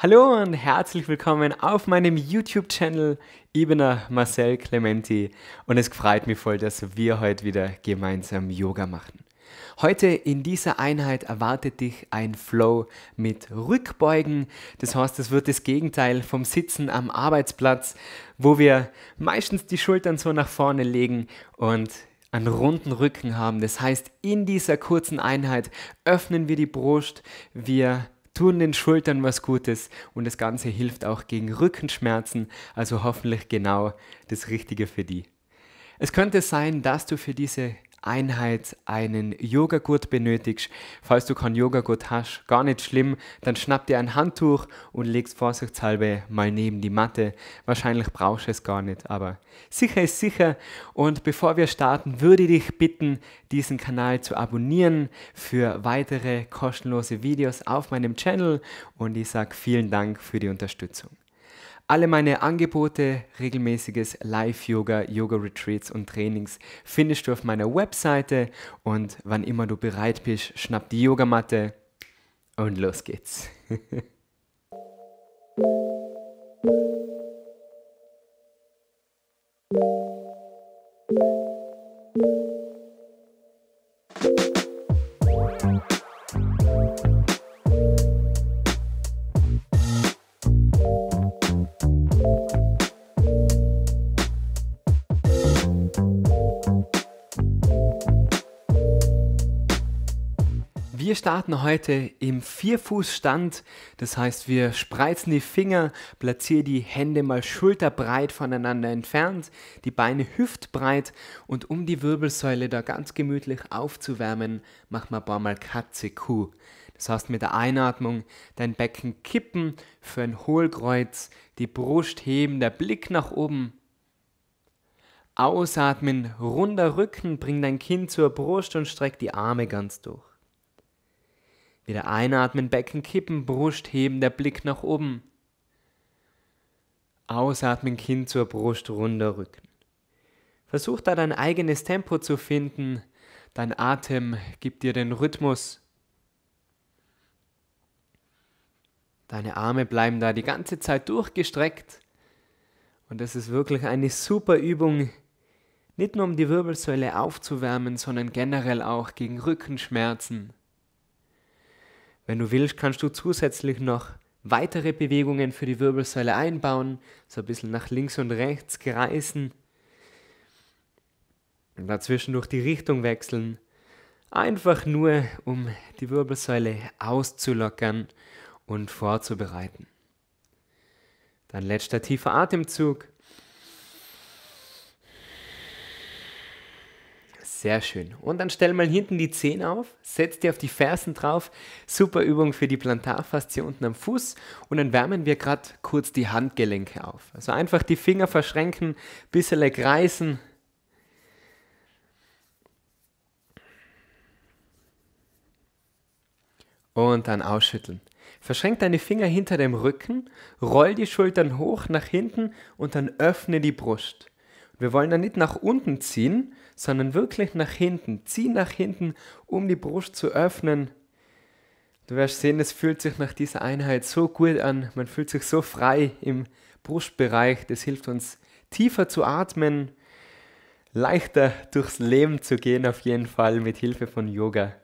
Hallo und herzlich willkommen auf meinem YouTube-Channel. Ebener Marcel Clementi und es freut mich voll, dass wir heute wieder gemeinsam Yoga machen. Heute in dieser Einheit erwartet dich ein Flow mit Rückbeugen. Das heißt, es wird das Gegenteil vom Sitzen am Arbeitsplatz, wo wir meistens die Schultern so nach vorne legen und einen runden Rücken haben. Das heißt, in dieser kurzen Einheit öffnen wir die Brust, wir tun den Schultern was Gutes und das Ganze hilft auch gegen Rückenschmerzen, also hoffentlich genau das Richtige für die. Es könnte sein, dass du für diese Einheit einen Yogagurt benötigst. Falls du keinen Yogagurt hast, gar nicht schlimm, dann schnapp dir ein Handtuch und legst vorsichtshalber mal neben die Matte. Wahrscheinlich brauchst du es gar nicht, aber sicher ist sicher. Und bevor wir starten, würde ich dich bitten, diesen Kanal zu abonnieren für weitere kostenlose Videos auf meinem Channel und ich sage vielen Dank für die Unterstützung. Alle meine Angebote, regelmäßiges Live-Yoga, Yoga-Retreats und Trainings findest du auf meiner Webseite und wann immer du bereit bist, schnapp die Yogamatte und los geht's. Wir starten heute im Vierfußstand, das heißt wir spreizen die Finger, platzieren die Hände mal schulterbreit voneinander entfernt, die Beine hüftbreit und um die Wirbelsäule da ganz gemütlich aufzuwärmen, machen wir ein paar Mal Katze Kuh. Das heißt mit der Einatmung dein Becken kippen für ein Hohlkreuz, die Brust heben, der Blick nach oben. Ausatmen, runder Rücken, bring dein Kinn zur Brust und streck die Arme ganz durch. Wieder einatmen, Becken kippen, Brust heben, der Blick nach oben. Ausatmen, Kinn zur Brust, runder Rücken. Versuch da dein eigenes Tempo zu finden. Dein Atem gibt dir den Rhythmus. Deine Arme bleiben da die ganze Zeit durchgestreckt. Und das ist wirklich eine super Übung, nicht nur um die Wirbelsäule aufzuwärmen, sondern generell auch gegen Rückenschmerzen. Wenn du willst, kannst du zusätzlich noch weitere Bewegungen für die Wirbelsäule einbauen, so ein bisschen nach links und rechts kreisen und dazwischen durch die Richtung wechseln. Einfach nur, um die Wirbelsäule auszulockern und vorzubereiten. Dann letzter tiefer Atemzug. Sehr schön. Und dann stell mal hinten die Zehen auf, setz die auf die Fersen drauf. Super Übung für die Plantarfaszie unten am Fuß. Und dann wärmen wir gerade kurz die Handgelenke auf. Also einfach die Finger verschränken, bisschen kreisen. Und dann ausschütteln. Verschränk deine Finger hinter dem Rücken, roll die Schultern hoch nach hinten und dann öffne die Brust. Wir wollen da nicht nach unten ziehen, sondern wirklich nach hinten. Zieh nach hinten, um die Brust zu öffnen. Du wirst sehen, es fühlt sich nach dieser Einheit so gut an. Man fühlt sich so frei im Brustbereich. Das hilft uns, tiefer zu atmen, leichter durchs Leben zu gehen, auf jeden Fall mit Hilfe von Yoga.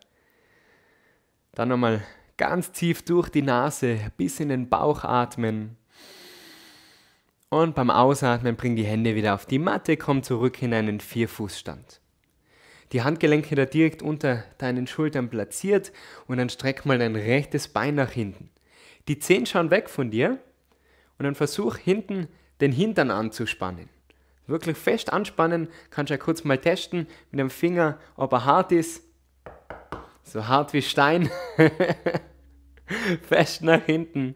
Dann nochmal ganz tief durch die Nase bis in den Bauch atmen. Und beim Ausatmen bring die Hände wieder auf die Matte, komm zurück in einen Vierfußstand. Die Handgelenke da direkt unter deinen Schultern platziert und dann streck mal dein rechtes Bein nach hinten. Die Zehen schauen weg von dir und dann versuch hinten den Hintern anzuspannen. Wirklich fest anspannen, kannst ja kurz mal testen mit dem Finger, ob er hart ist. So hart wie Stein. fest nach hinten.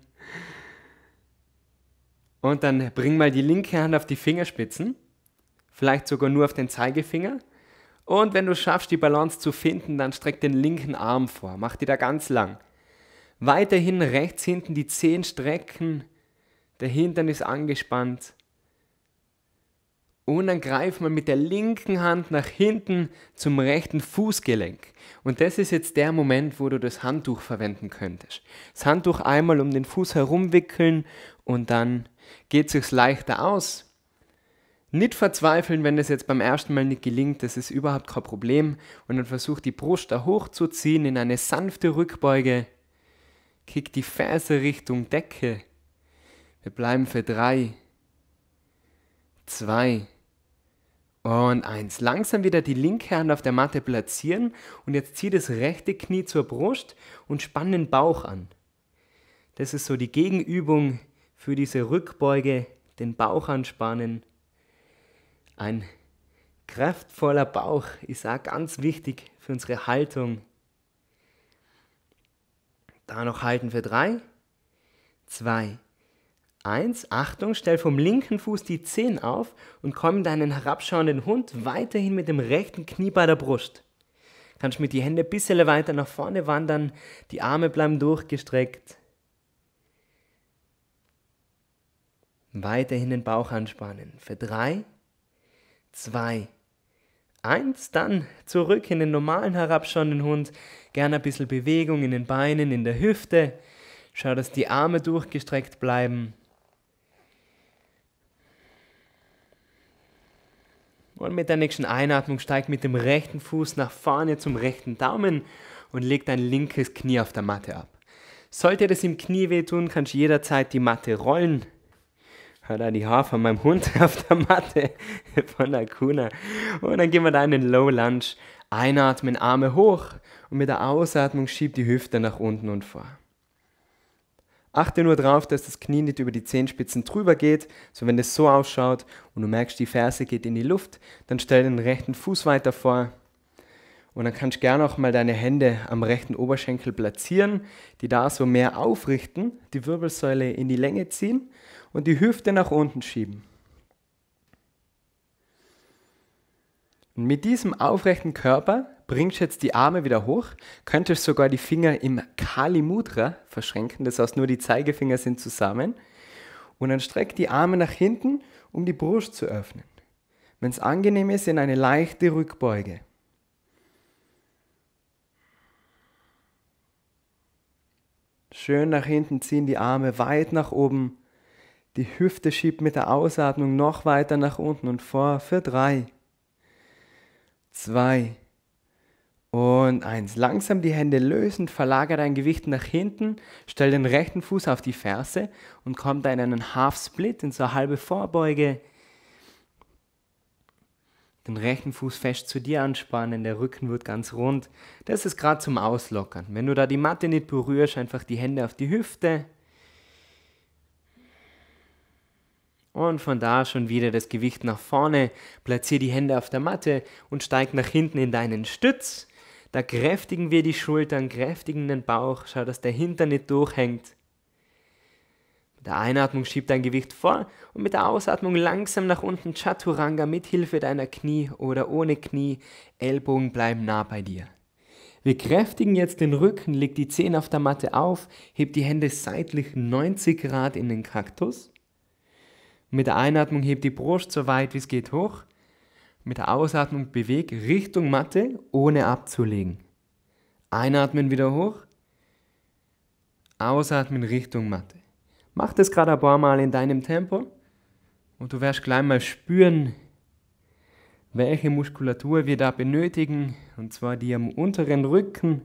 Und dann bring mal die linke Hand auf die Fingerspitzen, vielleicht sogar nur auf den Zeigefinger. Und wenn du schaffst, die Balance zu finden, dann streck den linken Arm vor, mach die da ganz lang. Weiterhin rechts hinten die Zehen strecken, der Hintern ist angespannt. Und dann greif mal mit der linken Hand nach hinten zum rechten Fußgelenk. Und das ist jetzt der Moment, wo du das Handtuch verwenden könntest. Das Handtuch einmal um den Fuß herumwickeln und dann geht sich's leichter aus. Nicht verzweifeln, wenn das jetzt beim ersten Mal nicht gelingt, das ist überhaupt kein Problem. Und dann versucht die Brust da hochzuziehen in eine sanfte Rückbeuge. Kick die Ferse Richtung Decke. Wir bleiben für drei, zwei und eins. Langsam wieder die linke Hand auf der Matte platzieren und jetzt zieh das rechte Knie zur Brust und spann den Bauch an. Das ist so die Gegenübung für diese Rückbeuge den Bauch anspannen. Ein kraftvoller Bauch ist auch ganz wichtig für unsere Haltung. Da noch halten für 3, 2, 1. Achtung, stell vom linken Fuß die Zehen auf und komm deinen herabschauenden Hund weiterhin mit dem rechten Knie bei der Brust. Kannst mit die Hände ein bisschen weiter nach vorne wandern, die Arme bleiben durchgestreckt. Weiterhin den Bauch anspannen. Für drei, zwei, eins. Dann zurück in den normalen herabschauenden Hund. Gerne ein bisschen Bewegung in den Beinen, in der Hüfte. Schau, dass die Arme durchgestreckt bleiben. Und mit der nächsten Einatmung steig mit dem rechten Fuß nach vorne zum rechten Daumen und leg dein linkes Knie auf der Matte ab. Sollte das im Knie wehtun, kannst du jederzeit die Matte rollen. Hör da die Haare von meinem Hund auf der Matte von der Kuna. Und dann gehen wir da in den Low Lunge. Einatmen, Arme hoch und mit der Ausatmung schiebt die Hüfte nach unten und vor. Achte nur darauf, dass das Knie nicht über die Zehenspitzen drüber geht. So, wenn das so ausschaut und du merkst, die Ferse geht in die Luft, dann stell den rechten Fuß weiter vor. Und dann kannst du gerne auch mal deine Hände am rechten Oberschenkel platzieren, die da so mehr aufrichten, die Wirbelsäule in die Länge ziehen und die Hüfte nach unten schieben. Und mit diesem aufrechten Körper bringst du jetzt die Arme wieder hoch, könntest sogar die Finger im Kali Mudra verschränken, das heißt nur die Zeigefinger sind zusammen. Und dann streck die Arme nach hinten, um die Brust zu öffnen. Wenn es angenehm ist, in eine leichte Rückbeuge. Schön nach hinten ziehen, die Arme weit nach oben. Die Hüfte schiebt mit der Ausatmung noch weiter nach unten und vor für drei, zwei und eins. Langsam die Hände lösen, verlagere dein Gewicht nach hinten, stell den rechten Fuß auf die Ferse und komm da in einen Half Split, in so eine halbe Vorbeuge. Den rechten Fuß fest zu dir anspannen, der Rücken wird ganz rund. Das ist gerade zum Auslockern. Wenn du da die Matte nicht berührst, einfach die Hände auf die Hüfte. Und von da schon wieder das Gewicht nach vorne. Platziere die Hände auf der Matte und steig nach hinten in deinen Stütz. Da kräftigen wir die Schultern, kräftigen den Bauch. Schau, dass der Hintern nicht durchhängt. Mit der Einatmung schieb dein Gewicht vor und mit der Ausatmung langsam nach unten Chaturanga mit Hilfe deiner Knie oder ohne Knie. Ellbogen bleiben nah bei dir. Wir kräftigen jetzt den Rücken, leg die Zehen auf der Matte auf, heb die Hände seitlich 90 Grad in den Kaktus. Mit der Einatmung heb die Brust so weit wie es geht hoch. Mit der Ausatmung beweg Richtung Matte, ohne abzulegen. Einatmen wieder hoch. Ausatmen Richtung Matte. Mach das gerade ein paar Mal in deinem Tempo und du wirst gleich mal spüren, welche Muskulatur wir da benötigen, und zwar die am unteren Rücken.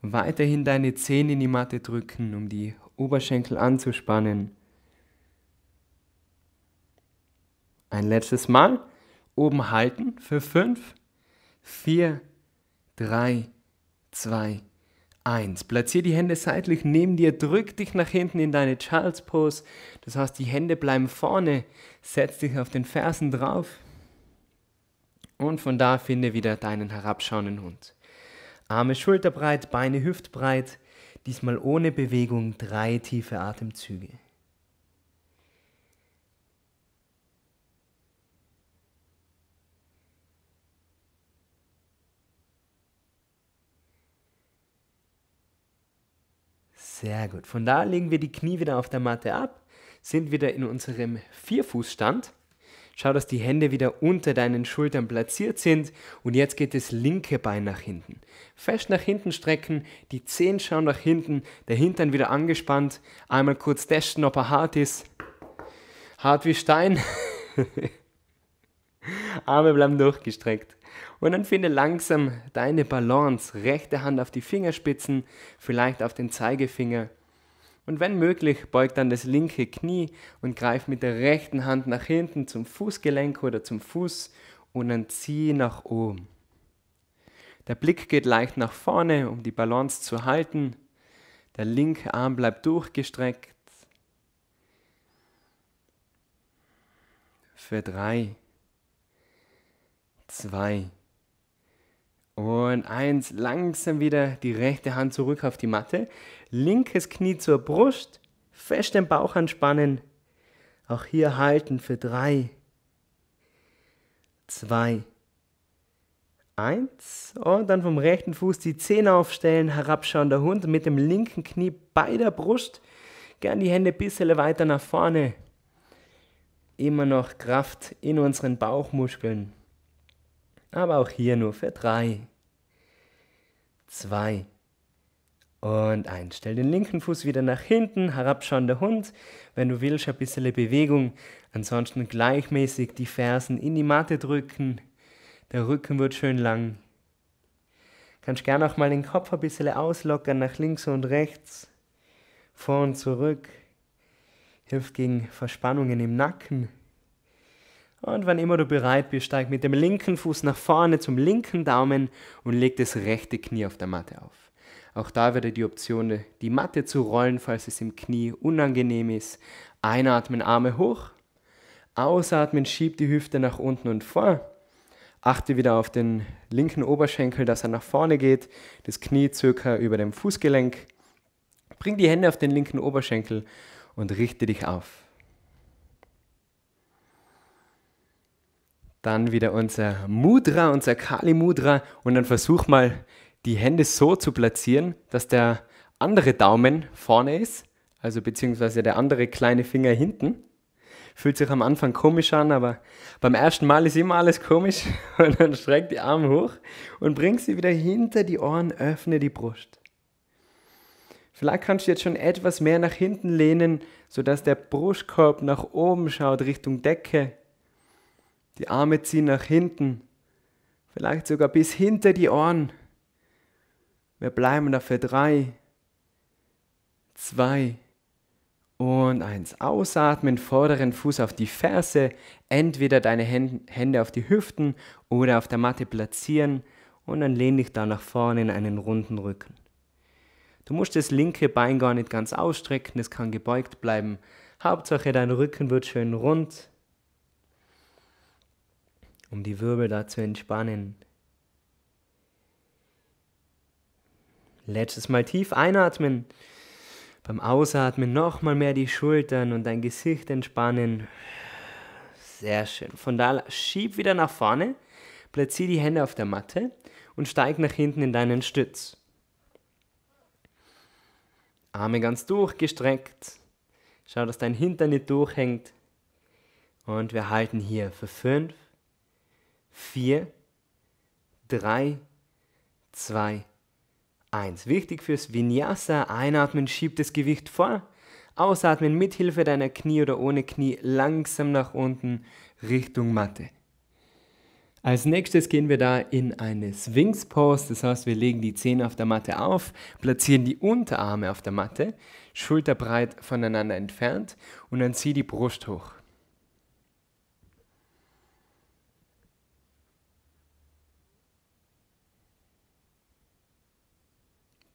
Weiterhin deine Zähne in die Matte drücken, um die Oberschenkel anzuspannen. Ein letztes Mal. Oben halten für 5, 4, 3, 2, 1. Platziere die Hände seitlich neben dir, drück dich nach hinten in deine Child's Pose. Das heißt, die Hände bleiben vorne, setz dich auf den Fersen drauf. Und von da finde wieder deinen herabschauenden Hund. Arme schulterbreit, Beine hüftbreit, diesmal ohne Bewegung drei tiefe Atemzüge. Sehr gut. Von da legen wir die Knie wieder auf der Matte ab, sind wieder in unserem Vierfußstand. Schau, dass die Hände wieder unter deinen Schultern platziert sind und jetzt geht das linke Bein nach hinten. Fest nach hinten strecken, die Zehen schauen nach hinten, der Hintern wieder angespannt. Einmal kurz testen, ob er hart ist. Hart wie Stein. Arme bleiben durchgestreckt. Und dann finde langsam deine Balance, rechte Hand auf die Fingerspitzen, vielleicht auf den Zeigefinger. Und wenn möglich, beug dann das linke Knie und greif mit der rechten Hand nach hinten zum Fußgelenk oder zum Fuß und dann zieh nach oben. Der Blick geht leicht nach vorne, um die Balance zu halten. Der linke Arm bleibt durchgestreckt. Für drei, zwei. Und eins, langsam wieder die rechte Hand zurück auf die Matte. Linkes Knie zur Brust. Fest den Bauch anspannen. Auch hier halten für drei. Zwei. Eins. Und dann vom rechten Fuß die Zehen aufstellen. Herabschauender Hund mit dem linken Knie bei der Brust. Gern die Hände ein bisschen weiter nach vorne. Immer noch Kraft in unseren Bauchmuskeln aber auch hier nur für 3. 2. und 1. Stell den linken Fuß wieder nach hinten, herabschauender Hund. Wenn du willst, ein bisschen Bewegung. Ansonsten gleichmäßig die Fersen in die Matte drücken. Der Rücken wird schön lang. Kannst gerne auch mal den Kopf ein bisschen auslockern nach links und rechts, vor und zurück. Hilft gegen Verspannungen im Nacken. Und wann immer du bereit bist, steig mit dem linken Fuß nach vorne zum linken Daumen und leg das rechte Knie auf der Matte auf. Auch da wieder die Option, die Matte zu rollen, falls es im Knie unangenehm ist. Einatmen, Arme hoch. Ausatmen, schieb die Hüfte nach unten und vor. Achte wieder auf den linken Oberschenkel, dass er nach vorne geht, das Knie circa über dem Fußgelenk. Bring die Hände auf den linken Oberschenkel und richte dich auf. dann wieder unser Mudra, unser Kali Mudra und dann versuch mal die Hände so zu platzieren, dass der andere Daumen vorne ist, also beziehungsweise der andere kleine Finger hinten. Fühlt sich am Anfang komisch an, aber beim ersten Mal ist immer alles komisch und dann streck die Arme hoch und bring sie wieder hinter die Ohren, öffne die Brust. Vielleicht kannst du jetzt schon etwas mehr nach hinten lehnen, sodass der Brustkorb nach oben schaut, Richtung Decke. Die Arme ziehen nach hinten, vielleicht sogar bis hinter die Ohren. Wir bleiben dafür drei, zwei und eins. Ausatmen, vorderen Fuß auf die Ferse, entweder deine Hände auf die Hüften oder auf der Matte platzieren und dann lehn dich da nach vorne in einen runden Rücken. Du musst das linke Bein gar nicht ganz ausstrecken, es kann gebeugt bleiben. Hauptsache dein Rücken wird schön rund um die Wirbel da zu entspannen. Letztes Mal tief einatmen. Beim Ausatmen nochmal mehr die Schultern und dein Gesicht entspannen. Sehr schön. Von da schieb wieder nach vorne, platziere die Hände auf der Matte und steig nach hinten in deinen Stütz. Arme ganz durchgestreckt. Schau, dass dein Hintern nicht durchhängt. Und wir halten hier für 5, 4, 3, 2, 1. Wichtig fürs Vinyasa, einatmen, schieb das Gewicht vor, ausatmen, mit Hilfe deiner Knie oder ohne Knie langsam nach unten Richtung Matte. Als nächstes gehen wir da in eine Sphinx Pose, das heißt, wir legen die Zehen auf der Matte auf, platzieren die Unterarme auf der Matte, schulterbreit voneinander entfernt und dann zieh die Brust hoch.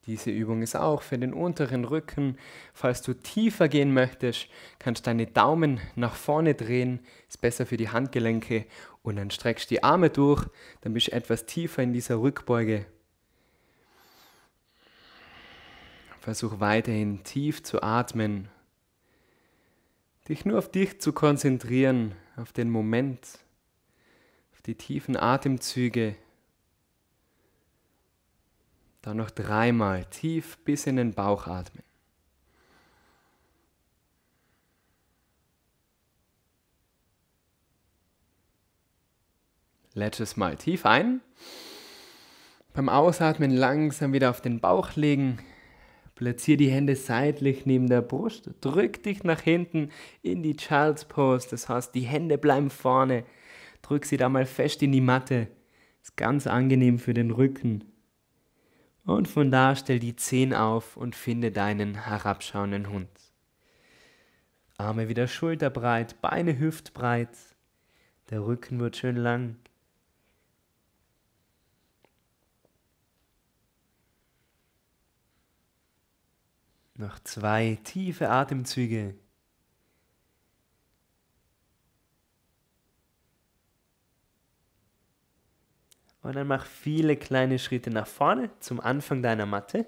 Diese Übung ist auch für den unteren Rücken. Falls du tiefer gehen möchtest, kannst deine Daumen nach vorne drehen, ist besser für die Handgelenke und dann streckst du die Arme durch, dann bist du etwas tiefer in dieser Rückbeuge. Versuch weiterhin tief zu atmen, dich nur auf dich zu konzentrieren, auf den Moment, auf die tiefen Atemzüge, dann noch dreimal tief bis in den Bauch atmen. Letztes Mal tief ein. Beim Ausatmen langsam wieder auf den Bauch legen. Platziere die Hände seitlich neben der Brust. Drück dich nach hinten in die Child's Pose. Das heißt, die Hände bleiben vorne. Drück sie da mal fest in die Matte. Ist ganz angenehm für den Rücken. Und von da stell die Zehen auf und finde deinen herabschauenden Hund. Arme wieder schulterbreit, Beine hüftbreit. Der Rücken wird schön lang. Noch zwei tiefe Atemzüge. Und dann mach viele kleine Schritte nach vorne zum Anfang deiner Matte.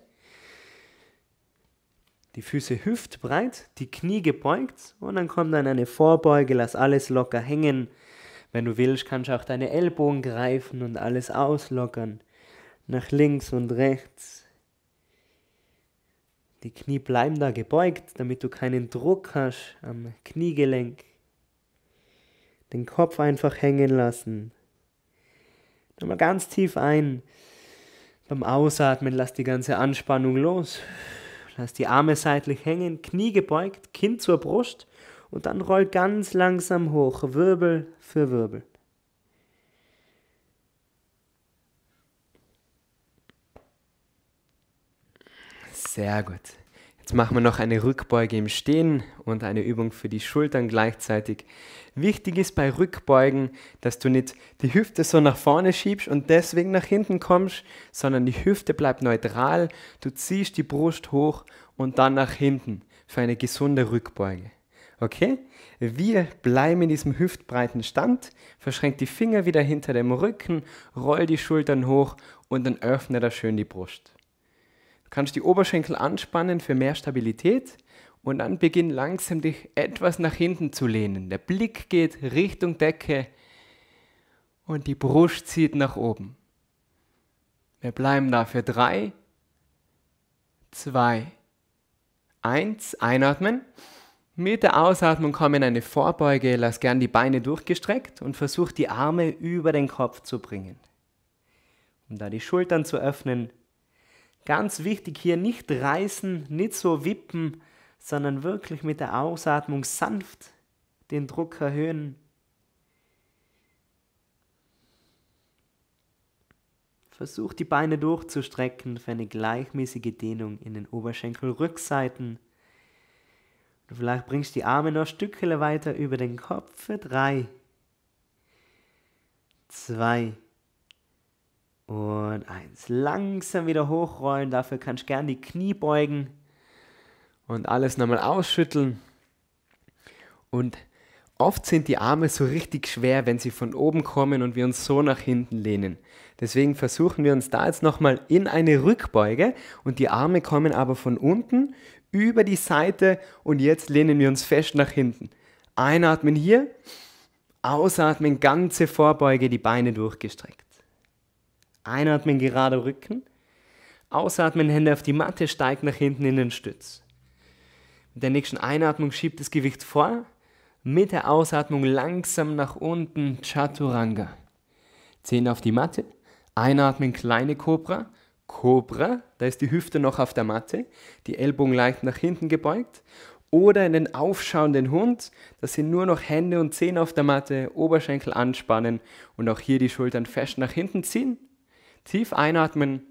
Die Füße hüftbreit, die Knie gebeugt und dann kommt dann eine Vorbeuge, lass alles locker hängen. Wenn du willst, kannst du auch deine Ellbogen greifen und alles auslockern. Nach links und rechts. Die Knie bleiben da gebeugt, damit du keinen Druck hast am Kniegelenk. Den Kopf einfach hängen lassen. Nochmal ganz tief ein. Beim Ausatmen lass die ganze Anspannung los. Lass die Arme seitlich hängen, Knie gebeugt, Kinn zur Brust und dann roll ganz langsam hoch, Wirbel für Wirbel. Sehr gut. Jetzt machen wir noch eine Rückbeuge im Stehen und eine Übung für die Schultern gleichzeitig. Wichtig ist bei Rückbeugen, dass du nicht die Hüfte so nach vorne schiebst und deswegen nach hinten kommst, sondern die Hüfte bleibt neutral. Du ziehst die Brust hoch und dann nach hinten für eine gesunde Rückbeuge. Okay? Wir bleiben in diesem hüftbreiten Stand. Verschränk die Finger wieder hinter dem Rücken, roll die Schultern hoch und dann öffne da schön die Brust. Du kannst die Oberschenkel anspannen für mehr Stabilität und dann beginn langsam dich etwas nach hinten zu lehnen. Der Blick geht Richtung Decke und die Brust zieht nach oben. Wir bleiben da für drei, zwei, eins. Einatmen. Mit der Ausatmung komm in eine Vorbeuge, lass gern die Beine durchgestreckt und versuch die Arme über den Kopf zu bringen. Um da die Schultern zu öffnen Ganz wichtig hier nicht reißen, nicht so wippen, sondern wirklich mit der Ausatmung sanft den Druck erhöhen. Versuch die Beine durchzustrecken für eine gleichmäßige Dehnung in den Oberschenkelrückseiten. Und vielleicht bringst du die Arme noch Stückchen weiter über den Kopf für drei, zwei, und eins. Langsam wieder hochrollen. Dafür kannst du gerne die Knie beugen. Und alles nochmal ausschütteln. Und oft sind die Arme so richtig schwer, wenn sie von oben kommen und wir uns so nach hinten lehnen. Deswegen versuchen wir uns da jetzt nochmal in eine Rückbeuge. Und die Arme kommen aber von unten über die Seite. Und jetzt lehnen wir uns fest nach hinten. Einatmen hier. Ausatmen, ganze Vorbeuge, die Beine durchgestreckt. Einatmen, gerade Rücken. Ausatmen, Hände auf die Matte, steigt nach hinten in den Stütz. Mit der nächsten Einatmung schiebt das Gewicht vor. Mit der Ausatmung langsam nach unten, Chaturanga. Zehen auf die Matte. Einatmen, kleine Cobra. Cobra, da ist die Hüfte noch auf der Matte, die Ellbogen leicht nach hinten gebeugt. Oder in den aufschauenden Hund, da sind nur noch Hände und Zehen auf der Matte, Oberschenkel anspannen und auch hier die Schultern fest nach hinten ziehen. Tief einatmen,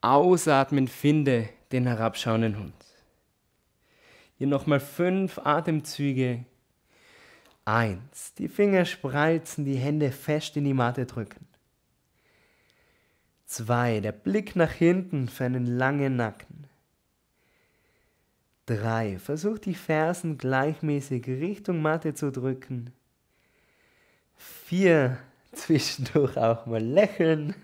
ausatmen, finde den herabschauenden Hund. Hier nochmal fünf Atemzüge. Eins. Die Finger spreizen, die Hände fest in die Matte drücken. Zwei. Der Blick nach hinten für einen langen Nacken. Drei. Versuch die Fersen gleichmäßig Richtung Matte zu drücken. Vier zwischendurch auch mal lächeln.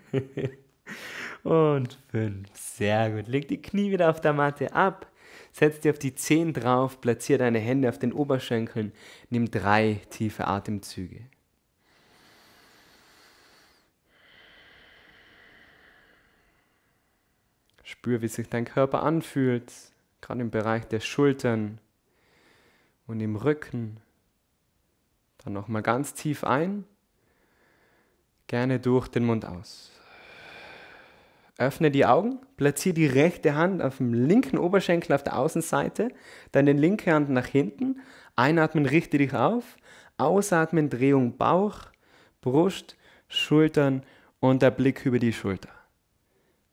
Und fünf. Sehr gut. Leg die Knie wieder auf der Matte ab. Setz dir auf die Zehen drauf. Platziere deine Hände auf den Oberschenkeln. Nimm drei tiefe Atemzüge. Spür, wie sich dein Körper anfühlt. Gerade im Bereich der Schultern und im Rücken. Dann nochmal ganz tief ein gerne durch den Mund aus. Öffne die Augen, platziere die rechte Hand auf dem linken Oberschenkel auf der Außenseite, dann den linke Hand nach hinten. Einatmen, richte dich auf. Ausatmen, Drehung Bauch, Brust, Schultern und der Blick über die Schulter.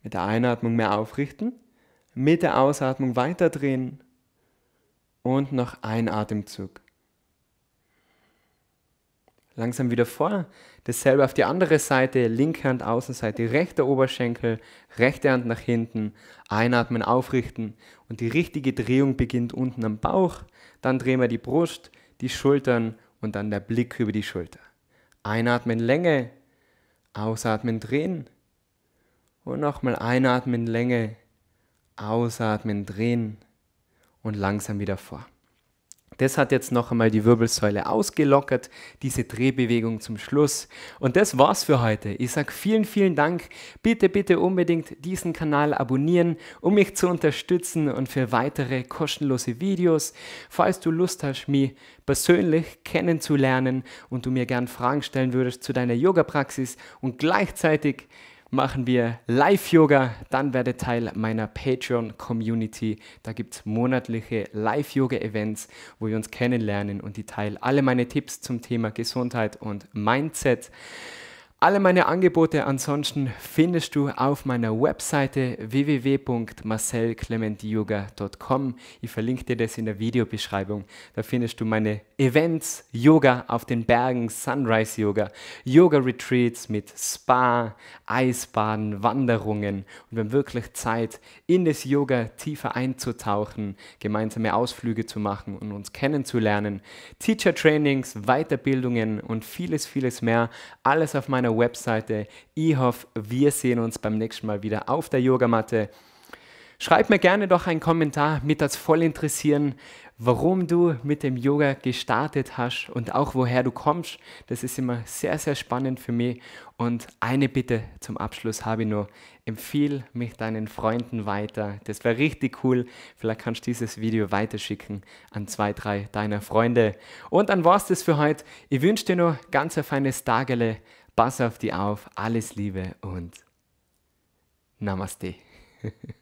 Mit der Einatmung mehr aufrichten, mit der Ausatmung weiterdrehen und noch ein Atemzug langsam wieder vor. Dasselbe auf die andere Seite, linke Hand Außenseite, rechter Oberschenkel, rechte Hand nach hinten, einatmen, aufrichten und die richtige Drehung beginnt unten am Bauch, dann drehen wir die Brust, die Schultern und dann der Blick über die Schulter. Einatmen, Länge, ausatmen, drehen und nochmal einatmen, Länge, ausatmen, drehen und langsam wieder vor. Das hat jetzt noch einmal die Wirbelsäule ausgelockert, diese Drehbewegung zum Schluss. Und das war's für heute. Ich sage vielen, vielen Dank. Bitte, bitte unbedingt diesen Kanal abonnieren, um mich zu unterstützen und für weitere kostenlose Videos. Falls du Lust hast, mich persönlich kennenzulernen und du mir gern Fragen stellen würdest zu deiner Yoga-Praxis und gleichzeitig machen wir Live-Yoga, dann werde Teil meiner Patreon-Community. Da gibt es monatliche Live-Yoga-Events, wo wir uns kennenlernen und die teilen alle meine Tipps zum Thema Gesundheit und Mindset. Alle meine Angebote ansonsten findest du auf meiner Webseite www.marcelclementyoga.com. Ich verlinke dir das in der Videobeschreibung. Da findest du meine Events, Yoga auf den Bergen, Sunrise Yoga, Yoga Retreats mit Spa, Eisbaden, Wanderungen und wenn wirklich Zeit in das Yoga tiefer einzutauchen, gemeinsame Ausflüge zu machen und uns kennenzulernen, Teacher Trainings, Weiterbildungen und vieles, vieles mehr. Alles auf meiner meiner Webseite. Ich hoffe, wir sehen uns beim nächsten Mal wieder auf der Yogamatte. Schreib mir gerne doch einen Kommentar, mich das voll interessieren, warum du mit dem Yoga gestartet hast und auch woher du kommst. Das ist immer sehr, sehr spannend für mich. Und eine Bitte zum Abschluss habe ich nur. Empfehl mich deinen Freunden weiter. Das wäre richtig cool. Vielleicht kannst du dieses Video weiterschicken an zwei, drei deiner Freunde. Und dann war es das für heute. Ich wünsche dir noch ganz ein feines Tagele. Pass auf dich auf, alles Liebe und Namaste.